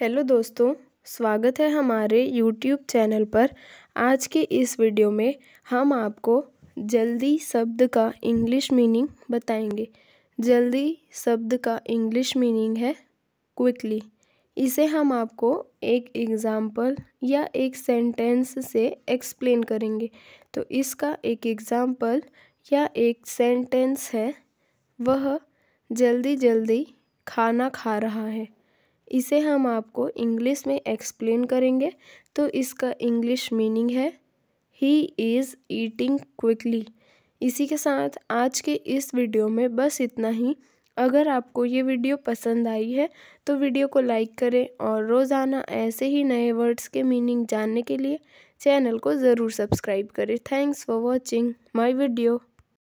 hello दोस्तों स्वागत है हमारे यूट्यूब चैनल पर आज के इस वीडियो में हम आपको जल्दी शब्द का इंग्लिश मीनिंग बताएंगे जल्दी शब्द का इंग्लिश मीनिंग है क्विकली इसे हम आपको एक एग्ज़ाम्पल या एक सेंटेंस से एक्सप्लेन करेंगे तो इसका एक एग्ज़ाम्पल या एक सेंटेंस है वह जल्दी जल्दी खाना खा रहा है इसे हम आपको इंग्लिश में एक्सप्लेन करेंगे तो इसका इंग्लिश मीनिंग है ही इज़ ईटिंग क्विकली इसी के साथ आज के इस वीडियो में बस इतना ही अगर आपको ये वीडियो पसंद आई है तो वीडियो को लाइक करें और रोज़ाना ऐसे ही नए वर्ड्स के मीनिंग जानने के लिए चैनल को ज़रूर सब्सक्राइब करें thanks for watching my video